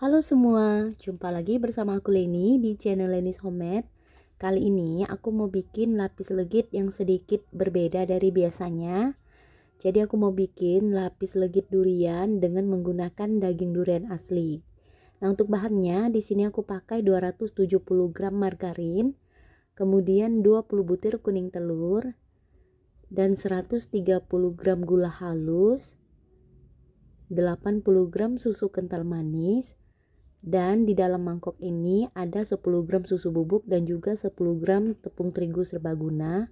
Halo semua, jumpa lagi bersama aku Leni di channel Leni's Homemade. Kali ini aku mau bikin lapis legit yang sedikit berbeda dari biasanya. Jadi aku mau bikin lapis legit durian dengan menggunakan daging durian asli. Nah, untuk bahannya di sini aku pakai 270 gram margarin, kemudian 20 butir kuning telur dan 130 gram gula halus, 80 gram susu kental manis, dan di dalam mangkok ini ada 10 gram susu bubuk dan juga 10 gram tepung terigu serbaguna.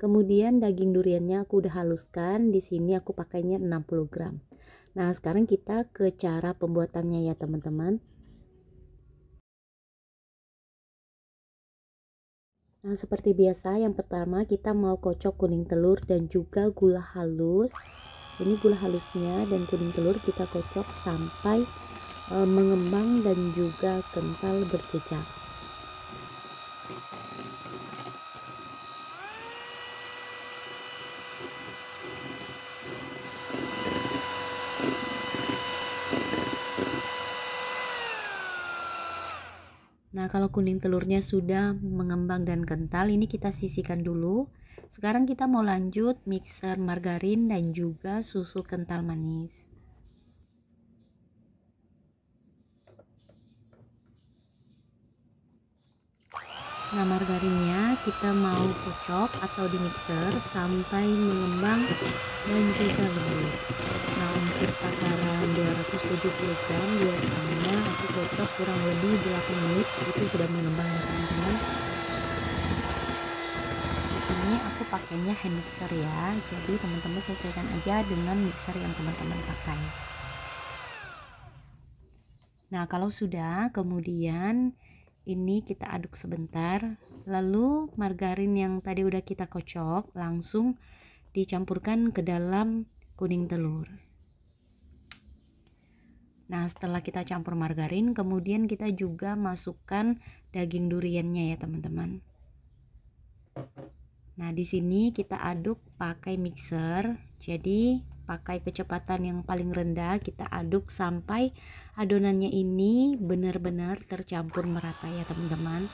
Kemudian daging duriannya aku udah haluskan, di sini aku pakainya 60 gram. Nah, sekarang kita ke cara pembuatannya ya, teman-teman. Nah, seperti biasa, yang pertama kita mau kocok kuning telur dan juga gula halus. Ini gula halusnya dan kuning telur kita kocok sampai Eh, mengembang dan juga kental berjejak. Nah, kalau kuning telurnya sudah mengembang dan kental, ini kita sisihkan dulu. Sekarang kita mau lanjut mixer margarin dan juga susu kental manis. Nah margarinnya kita mau kocok atau di mixer sampai mengembang dan juga lembut. Nah untuk takaran 270 gram biasanya aku kocok kurang lebih 8 menit itu sudah mengembang ya teman-teman. Di sini aku pakainya hand mixer ya, jadi teman-teman sesuaikan aja dengan mixer yang teman-teman pakai. Nah kalau sudah kemudian ini kita aduk sebentar lalu margarin yang tadi udah kita kocok langsung dicampurkan ke dalam kuning telur nah setelah kita campur margarin kemudian kita juga masukkan daging duriannya ya teman-teman nah di sini kita aduk pakai mixer jadi pakai kecepatan yang paling rendah kita aduk sampai adonannya ini benar-benar tercampur merata ya teman-teman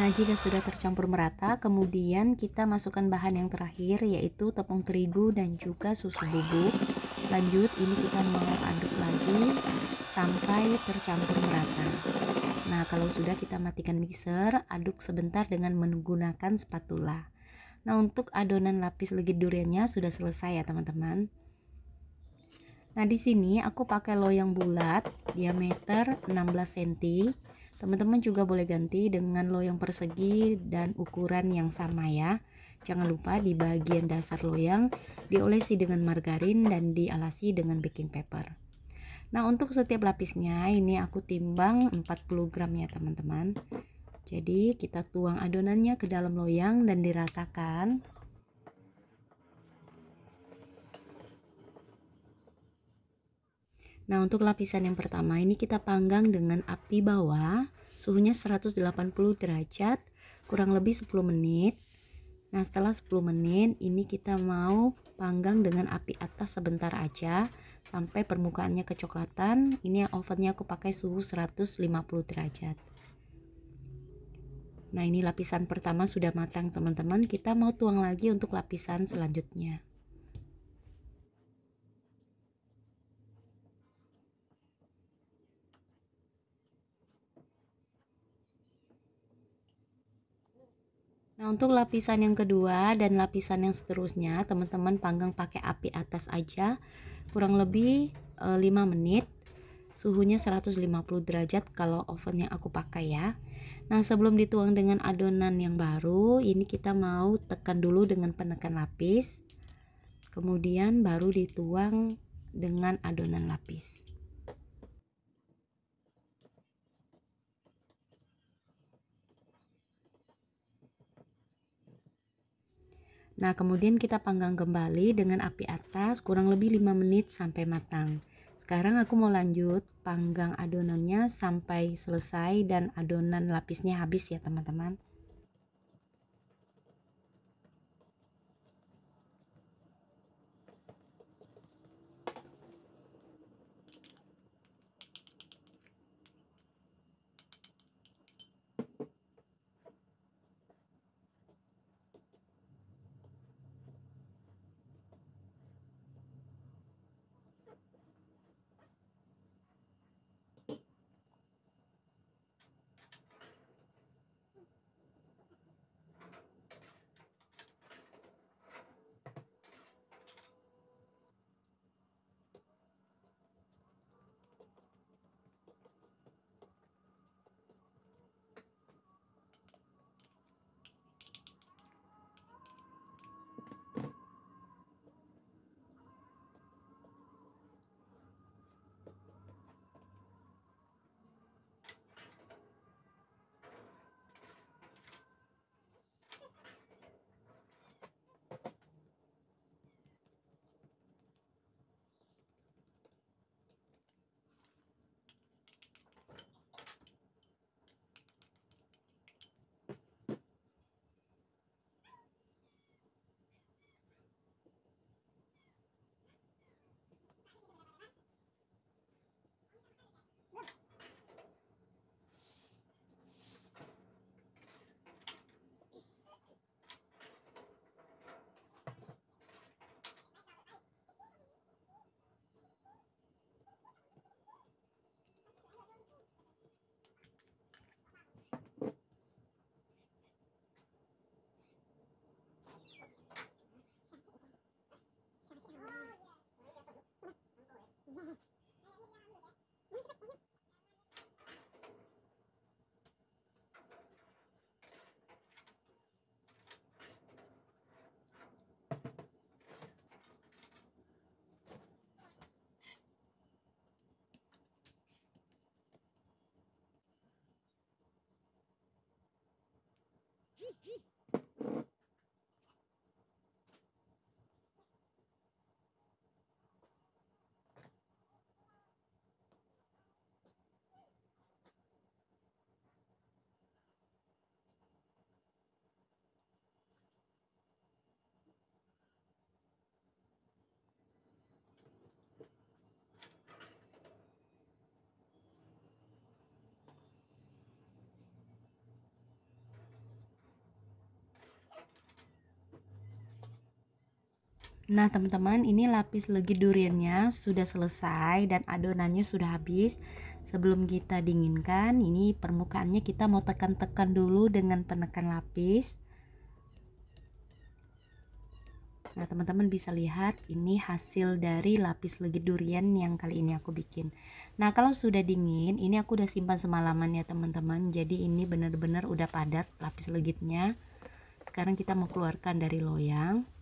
Nah, jika sudah tercampur merata, kemudian kita masukkan bahan yang terakhir yaitu tepung terigu dan juga susu bubuk lanjut ini kita mau aduk lagi sampai tercampur merata nah kalau sudah kita matikan mixer aduk sebentar dengan menggunakan spatula nah untuk adonan lapis legit duriannya sudah selesai ya teman-teman nah di sini aku pakai loyang bulat diameter 16 cm teman-teman juga boleh ganti dengan loyang persegi dan ukuran yang sama ya Jangan lupa di bagian dasar loyang diolesi dengan margarin dan dialasi dengan baking paper. Nah, untuk setiap lapisnya ini aku timbang 40 gram ya, teman-teman. Jadi, kita tuang adonannya ke dalam loyang dan diratakan. Nah, untuk lapisan yang pertama ini kita panggang dengan api bawah, suhunya 180 derajat, kurang lebih 10 menit. Nah setelah 10 menit ini kita mau panggang dengan api atas sebentar aja sampai permukaannya kecoklatan ini ovennya aku pakai suhu 150 derajat nah ini lapisan pertama sudah matang teman-teman kita mau tuang lagi untuk lapisan selanjutnya Nah, untuk lapisan yang kedua dan lapisan yang seterusnya, teman-teman panggang pakai api atas aja kurang lebih e, eh, 5 menit. Suhunya 150 derajat kalau oven yang aku pakai ya. Nah, sebelum dituang dengan adonan yang baru, ini kita mau tekan dulu dengan penekan lapis. Kemudian baru dituang dengan adonan lapis. Nah, kemudian kita panggang kembali dengan api atas kurang lebih 5 menit sampai matang. Sekarang aku mau lanjut panggang adonannya sampai selesai dan adonan lapisnya habis ya teman-teman. Nah teman-teman ini lapis legit duriannya sudah selesai dan adonannya sudah habis Sebelum kita dinginkan ini permukaannya kita mau tekan-tekan dulu dengan penekan lapis Nah teman-teman bisa lihat ini hasil dari lapis legit durian yang kali ini aku bikin Nah kalau sudah dingin ini aku udah simpan semalaman ya teman-teman Jadi ini benar-benar udah padat lapis legitnya Sekarang kita mau keluarkan dari loyang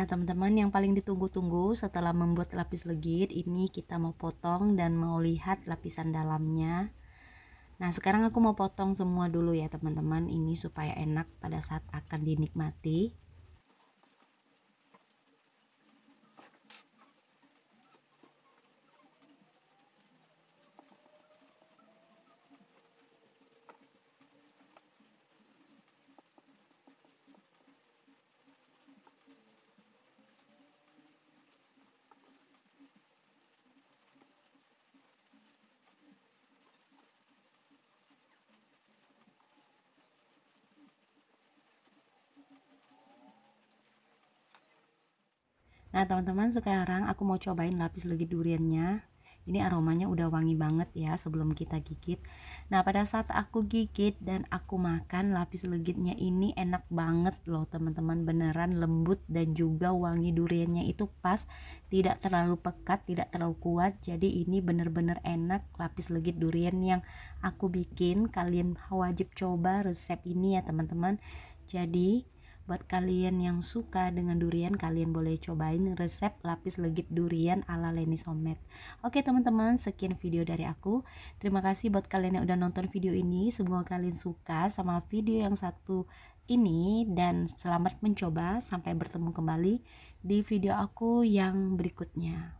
Nah teman-teman yang paling ditunggu-tunggu setelah membuat lapis legit ini kita mau potong dan mau lihat lapisan dalamnya Nah sekarang aku mau potong semua dulu ya teman-teman ini supaya enak pada saat akan dinikmati Nah teman-teman sekarang aku mau cobain lapis legit duriannya ini aromanya udah wangi banget ya sebelum kita gigit nah pada saat aku gigit dan aku makan lapis legitnya ini enak banget loh teman-teman beneran lembut dan juga wangi duriannya itu pas tidak terlalu pekat tidak terlalu kuat jadi ini bener-bener enak lapis legit durian yang aku bikin kalian wajib coba resep ini ya teman-teman jadi Buat kalian yang suka dengan durian, kalian boleh cobain resep lapis legit durian ala Leni Somet. Oke teman-teman, sekian video dari aku. Terima kasih buat kalian yang udah nonton video ini. Semoga kalian suka sama video yang satu ini dan selamat mencoba. Sampai bertemu kembali di video aku yang berikutnya.